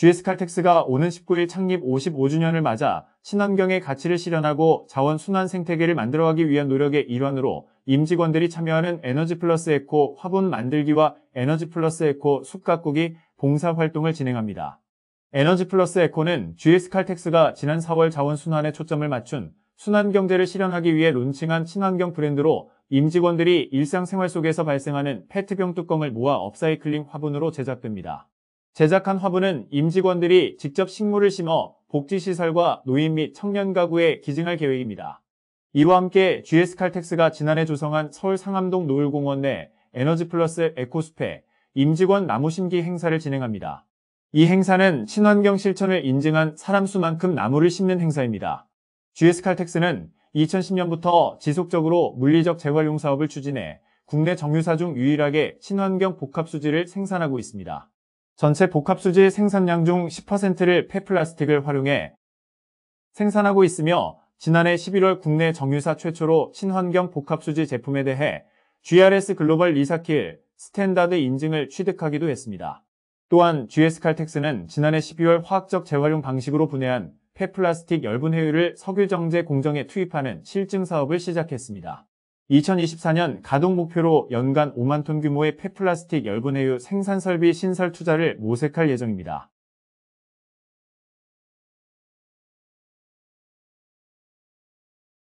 GS칼텍스가 오는 19일 창립 55주년을 맞아 친환경의 가치를 실현하고 자원 순환 생태계를 만들어가기 위한 노력의 일환으로 임직원들이 참여하는 에너지 플러스 에코 화분 만들기와 에너지 플러스 에코 숲 가꾸기 봉사 활동을 진행합니다. 에너지 플러스 에코는 GS칼텍스가 지난 4월 자원 순환에 초점을 맞춘 순환 경제를 실현하기 위해 론칭한 친환경 브랜드로 임직원들이 일상생활 속에서 발생하는 페트병 뚜껑을 모아 업사이클링 화분으로 제작됩니다. 제작한 화분은 임직원들이 직접 식물을 심어 복지시설과 노인 및 청년 가구에 기증할 계획입니다. 이와 함께 GS칼텍스가 지난해 조성한 서울 상암동 노을공원 내 에너지플러스 에코숲에 임직원 나무 심기 행사를 진행합니다. 이 행사는 친환경 실천을 인증한 사람 수만큼 나무를 심는 행사입니다. GS칼텍스는 2010년부터 지속적으로 물리적 재활용 사업을 추진해 국내 정유사 중 유일하게 친환경 복합 수지를 생산하고 있습니다. 전체 복합수지 생산량 중 10%를 폐플라스틱을 활용해 생산하고 있으며 지난해 11월 국내 정유사 최초로 친환경 복합수지 제품에 대해 GRS 글로벌 리사킬 스탠다드 인증을 취득하기도 했습니다. 또한 GS칼텍스는 지난해 12월 화학적 재활용 방식으로 분해한 폐플라스틱 열분회유를 석유정제 공정에 투입하는 실증 사업을 시작했습니다. 2024년 가동 목표로 연간 5만 톤 규모의 폐플라스틱 열분해유 생산 설비 신설 투자를 모색할 예정입니다.